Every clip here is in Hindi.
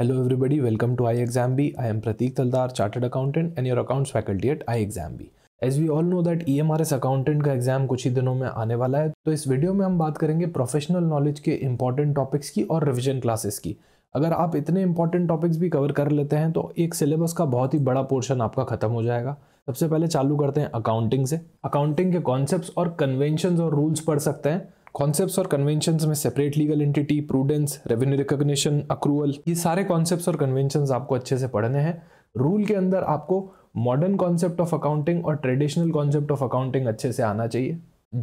hello welcome to I exam B I am Prateek Taldar chartered accountant and your accounts faculty at I exam B as we all know that E M R S accountant का एग्जाम कुछ ही दिनों में आने वाला है तो इस वीडियो में हम बात करेंगे प्रोफेशनल नॉलेज के इंपॉर्टेंट टॉपिक्स की और रिविजन क्लासेस की अगर आप इतने इंपॉर्टेंट टॉपिक्स भी कवर कर लेते हैं तो एक सिलेबस का बहुत ही बड़ा पोर्शन आपका खत्म हो जाएगा सबसे पहले चालू करते हैं अकाउंटिंग से अकाउंटिंग के कॉन्सेप्ट और कन्वेंशन और रूल्स पढ़ सकते हैं कॉन्सेप्ट्स और कन्वेंशन में separate legal entity prudence revenue recognition accrual ये सारे कॉन्सेप्ट्स और कन्वेंशन आपको अच्छे से पढ़ने हैं रूल के अंदर आपको मॉडर्न कॉन्सेप्ट ऑफ अकाउंटिंग और ट्रेडिशनल कॉन्सेप्ट ऑफ अकाउंटिंग अच्छे से आना चाहिए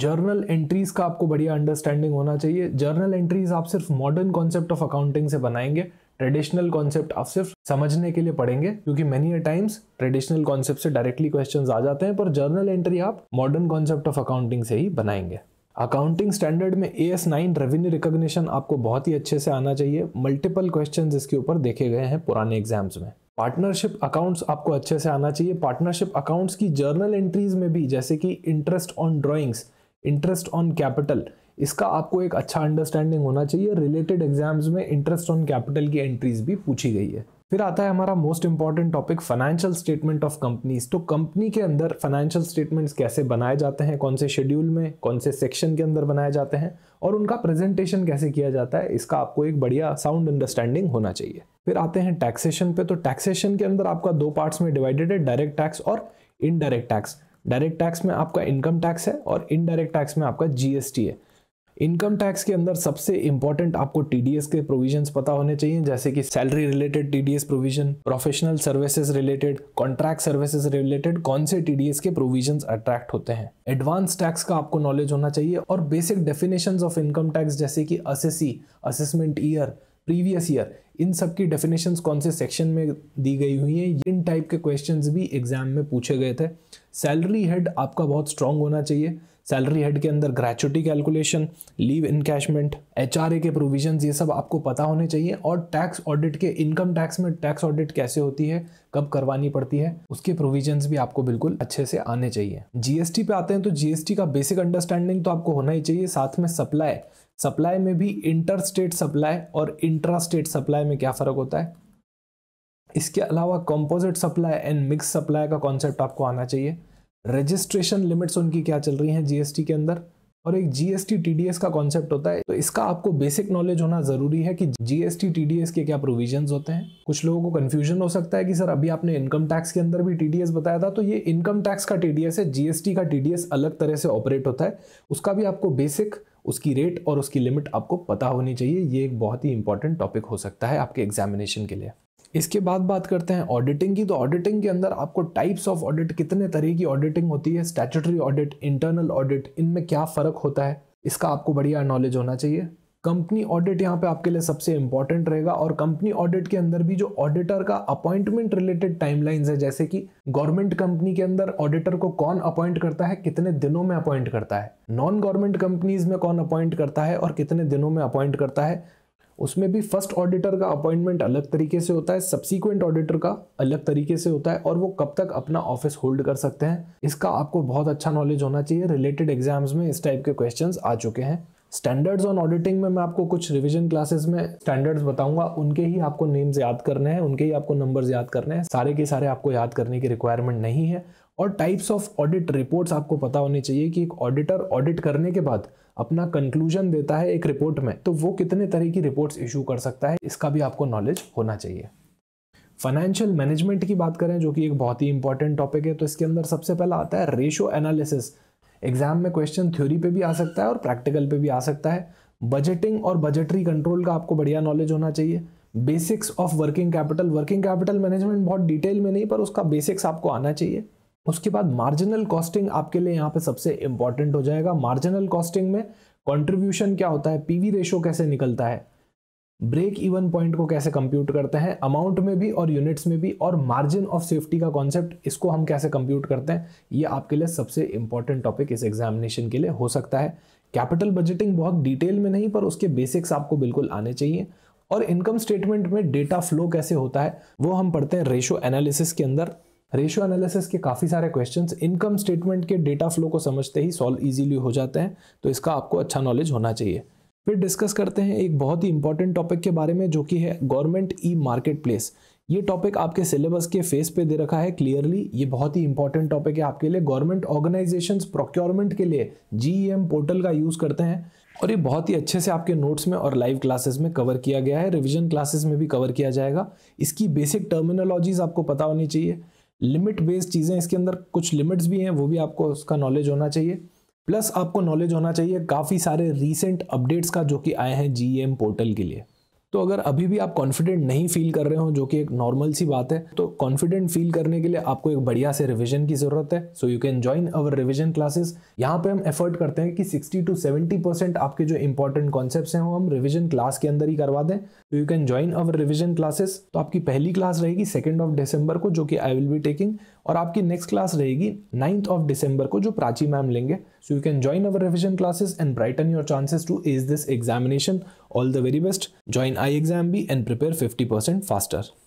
जर्नल एंट्रीज का आपको बढ़िया अंडरस्टैंडिंग होना चाहिए जर्नल एंट्रीज आप सिर्फ मॉडर्न कॉन्सेप्ट ऑफ अकाउंटिंग से बनाएंगे ट्रेडिशनल कॉन्सेप्ट आप सिर्फ समझने के लिए पढ़ेंगे क्योंकि मेनी टाइम्स ट्रेडिशनल कॉन्सेप्ट से डायरेक्टली क्वेश्चन आ जाते हैं पर जर्नल एंट्री आप मॉडर्न कॉन्सेप्ट ऑफ अकाउंटिंग से ही बनाएंगे अकाउंटिंग स्टैंडर्ड में A S nine revenue recognition आपको बहुत ही अच्छे से आना चाहिए मल्टीपल क्वेश्चन इसके ऊपर देखे गए हैं पुराने एग्जाम्स में पार्टनरशिप अकाउंट्स आपको अच्छे से आना चाहिए पार्टनरशिप अकाउंट्स की जर्नल एंट्रीज में भी जैसे कि interest on drawings interest on capital इसका आपको एक अच्छा अंडरस्टैंडिंग होना चाहिए रिलेटेड एग्जाम्स में इंटरेस्ट ऑन कैपिटल की एंट्रीज भी पूछी गई है फिर आता है हमारा most important topic financial statement of companies तो कंपनी के अंदर फाइनेंशियल स्टेटमेंट्स कैसे बनाए जाते हैं कौन से शेड्यूल में कौन से सेक्शन के अंदर बनाए जाते हैं और उनका प्रेजेंटेशन कैसे किया जाता है इसका आपको एक बढ़िया साउंड अंडरस्टैंडिंग होना चाहिए फिर आते हैं टैक्सेशन पे तो टैक्सेशन के अंदर आपका दो पार्ट्स में डिवाइडेड है डायरेक्ट टैक्स और इनडायरेक्ट टैक्स डायरेक्ट टैक्स में आपका इनकम टैक्स है और इनडायरेक्ट टैक्स में आपका जीएसटी है इनकम टैक्स के अंदर सबसे इंपॉर्टेंट आपको टीडीएस के प्रोविजंस पता होने चाहिए जैसे कि salary related TDS provision professional services related contract services related कौन से टीडीएस के प्रोविजंस अट्रैक्ट होते हैं एडवांस टैक्स का आपको नॉलेज होना चाहिए और basic definition of income tax जैसे कि assessee assessment year previous year इन सब की डेफिनेशंस कौन से सेक्शन में दी गई हुई हैं इन टाइप के क्वेश्चंस भी एग्जाम में पूछे गए थे सैलरी हेड आपका बहुत स्ट्रांग होना चाहिए सैलरी हेड के अंदर gratuity calculation leave encashment H के प्रोविजन ये सब आपको पता होने चाहिए और टैक्स ऑडिट के इनकम टैक्स में टैक्स ऑडिट कैसे होती है कब करवानी पड़ती है उसके प्रोविजन भी आपको बिल्कुल अच्छे से आने चाहिए जीएसटी पे आते हैं तो जीएसटी का बेसिक अंडरस्टैंडिंग तो आपको होना ही चाहिए साथ में सप्लाई सप्लाई में भी इंटर स्टेट सप्लाई और इंट्रा स्टेट सप्लाई में क्या फ़र्क होता है इसके अलावा composite supply and mix supply का कॉन्सेप्ट आपको आना चाहिए रजिस्ट्रेशन लिमिट्स उनकी क्या चल रही हैं जीएसटी के अंदर और एक जीएसटी टीडीएस का कॉन्सेप्ट होता है तो इसका आपको बेसिक नॉलेज होना जरूरी है कि जीएसटी टीडीएस के क्या प्रोविजंस होते हैं कुछ लोगों को कंफ्यूजन हो सकता है कि सर अभी आपने इनकम टैक्स के अंदर भी टीडीएस बताया था तो ये इनकम टैक्स का टीडीएस है जीएसटी का टीडीएस अलग तरह से ऑपरेट होता है उसका भी आपको बेसिक उसकी रेट और उसकी लिमिट आपको पता होनी चाहिए ये एक बहुत ही इंपॉर्टेंट टॉपिक हो सकता है आपके एग्जामिनेशन के लिए इसके बाद बात करते हैं ऑडिटिंग की तो ऑडिटिंग के अंदर आपको टाइप्स ऑफ ऑडिट कितने तरह की ऑडिटिंग होती है स्टैचुटरी ऑडिट इंटरनल ऑडिट इनमें क्या फ़र्क होता है इसका आपको बढ़िया नॉलेज होना चाहिए कंपनी ऑडिट यहाँ पे आपके लिए सबसे इंपॉर्टेंट रहेगा और कंपनी ऑडिट के अंदर भी जो ऑडिटर का अपॉइंटमेंट रिलेटेड टाइमलाइंस है जैसे कि गवर्नमेंट कंपनी के अंदर ऑडिटर को कौन अपॉइंट करता है कितने दिनों में अपॉइंट करता है नॉन गवर्नमेंट कंपनीज में कौन अपॉइंट करता है और कितने दिनों में अपॉइंट करता है उसमें भी फर्स्ट ऑडिटर का अपॉइंटमेंट अलग तरीके से होता है सब्सिक्वेंट ऑडिटर का अलग तरीके से होता है और वो कब तक अपना ऑफिस होल्ड कर सकते हैं इसका आपको बहुत अच्छा नॉलेज होना चाहिए रिलेटेड एग्जाम्स में इस टाइप के क्वेश्चंस आ चुके हैं स्टैंडर्ड्स ऑन ऑडिटिंग में मैं आपको कुछ रिविजन क्लासेस में स्टैंडर्ड्स बताऊंगा उनके ही आपको नेम्स याद करने हैं उनके ही आपको नंबर्स याद करने हैं सारे के सारे आपको याद करने की रिक्वायरमेंट नहीं है और टाइप्स ऑफ ऑडिट रिपोर्ट्स आपको पता होनी चाहिए कि एक ऑडिटर ऑडिट करने के बाद अपना कंक्लूजन देता है एक रिपोर्ट में तो वो कितने तरह की रिपोर्ट्स इशू कर सकता है इसका भी आपको नॉलेज होना चाहिए फाइनेंशियल मैनेजमेंट की बात करें जो कि एक बहुत ही इंपॉर्टेंट टॉपिक है तो इसके अंदर सबसे पहला आता है रेशो एनालिसिस एग्जाम में क्वेश्चन थ्योरी पे भी आ सकता है और प्रैक्टिकल पे भी आ सकता है बजटिंग और बजटरी कंट्रोल का आपको बढ़िया नॉलेज होना चाहिए basics of working capital working capital management बहुत डिटेल में नहीं पर उसका बेसिक्स आपको आना चाहिए उसके बाद मार्जिनल कॉस्टिंग आपके लिए यहाँ पे सबसे इंपॉर्टेंट हो जाएगा मार्जिनल कॉस्टिंग में कंट्रीब्यूशन क्या होता है पीवी रेशो कैसे निकलता है ब्रेक इवन पॉइंट को कैसे कंप्यूट करते हैं अमाउंट में भी और यूनिट्स में भी और मार्जिन ऑफ सेफ्टी का कॉन्सेप्ट इसको हम कैसे कंप्यूट करते हैं ये आपके लिए सबसे इंपॉर्टेंट टॉपिक इस एग्जामिनेशन के लिए हो सकता है कैपिटल बजटिंग बहुत डिटेल में नहीं पर उसके बेसिक्स आपको बिल्कुल आने चाहिए और इनकम स्टेटमेंट में डेटा फ्लो कैसे होता है वो हम पढ़ते हैं रेशो एनालिसिस के अंदर रेशो एनालिसिस के काफ़ी सारे क्वेश्चंस इनकम स्टेटमेंट के डेटा फ्लो को समझते ही सॉल्व इजीली हो जाते हैं तो इसका आपको अच्छा नॉलेज होना चाहिए फिर डिस्कस करते हैं एक बहुत ही इंपॉर्टेंट टॉपिक के बारे में जो कि है गवर्नमेंट ई मार्केट प्लेस ये टॉपिक आपके सिलेबस के फेस पे दे रखा है क्लियरली ये बहुत ही इंपॉर्टेंट टॉपिक है आपके लिए गवर्नमेंट ऑर्गेनाइजेशन प्रोक्योरमेंट के लिए जी पोर्टल e का यूज़ करते हैं और ये बहुत ही अच्छे से आपके नोट्स में और लाइव क्लासेस में कवर किया गया है रिविजन क्लासेस में भी कवर किया जाएगा इसकी बेसिक टर्मिनोलॉजीज आपको पता होनी चाहिए लिमिट बेस्ड चीज़ें इसके अंदर कुछ लिमिट्स भी हैं वो भी आपको उसका नॉलेज होना चाहिए प्लस आपको नॉलेज होना चाहिए काफ़ी सारे रीसेंट अपडेट्स का जो कि आए हैं जी पोर्टल के लिए तो अगर अभी भी आप कॉन्फिडेंट नहीं फील कर रहे हो जो कि एक नॉर्मल सी बात है तो कॉन्फिडेंट फील करने के लिए आपको एक बढ़िया से रिवीजन की ज़रूरत है so you can join our revision classes यहाँ पे हम एफर्ट करते हैं कि 60 टू 70 परसेंट आपके जो इंपॉर्टेंट कॉन्सेप्ट हैं वो हम रिविजन क्लास के अंदर ही करवा दें तो you can join our revision classes तो आपकी पहली क्लास रहेगी सेकेंड ऑफ डिसंबर को जो कि आई विल बी टेकिंग और आपकी नेक्स्ट क्लास रहेगी नाइन्थ ऑफ डिसंबर को जो प्राची मैम लेंगे so you can join our revision classes and brighten your chances to ace this examination all the very best join I exam B and prepare fifty percent faster